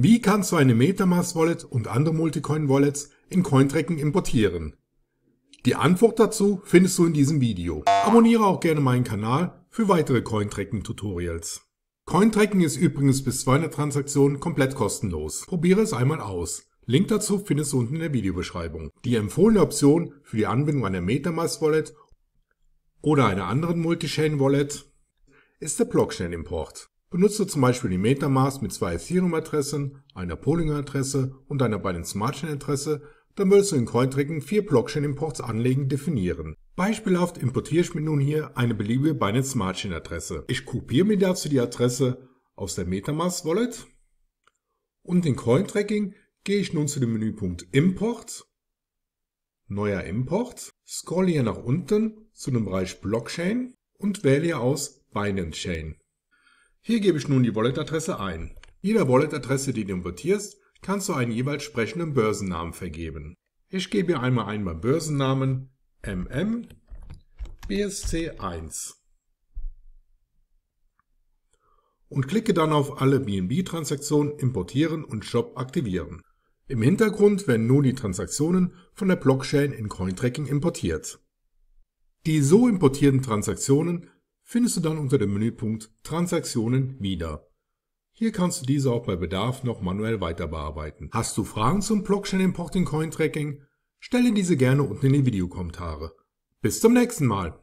Wie kannst du eine Metamask-Wallet und andere Multicoin-Wallets in Cointrekken importieren? Die Antwort dazu findest du in diesem Video. Abonniere auch gerne meinen Kanal für weitere Cointrekken-Tutorials. Cointrekken ist übrigens bis 200 Transaktionen komplett kostenlos. Probiere es einmal aus. Link dazu findest du unten in der Videobeschreibung. Die empfohlene Option für die Anbindung einer Metamask-Wallet oder einer anderen Multichain-Wallet ist der Blockchain-Import. Benutzt du zum Beispiel die MetaMask mit zwei Ethereum-Adressen, einer Polygon-Adresse und einer Binance Smart Chain-Adresse, dann würdest du in Cointracking vier Blockchain-Imports anlegen definieren. Beispielhaft importiere ich mir nun hier eine beliebige Binance Smart Chain-Adresse. Ich kopiere mir dazu die Adresse aus der MetaMask Wallet und in Cointracking gehe ich nun zu dem Menüpunkt Import, neuer Import, scrolle hier nach unten zu dem Bereich Blockchain und wähle hier aus Binance Chain. Hier gebe ich nun die Wallet-Adresse ein. Jeder Wallet-Adresse, die du importierst, kannst du einen jeweils sprechenden Börsennamen vergeben. Ich gebe hier einmal einmal Börsennamen mmbsc 1 und klicke dann auf alle BNB-Transaktionen importieren und Shop aktivieren. Im Hintergrund werden nun die Transaktionen von der Blockchain in Cointracking importiert. Die so importierten Transaktionen findest du dann unter dem Menüpunkt Transaktionen wieder. Hier kannst du diese auch bei Bedarf noch manuell weiter bearbeiten. Hast du Fragen zum Blockchain Importing Coin Tracking? Stelle diese gerne unten in die Videokommentare. Bis zum nächsten Mal.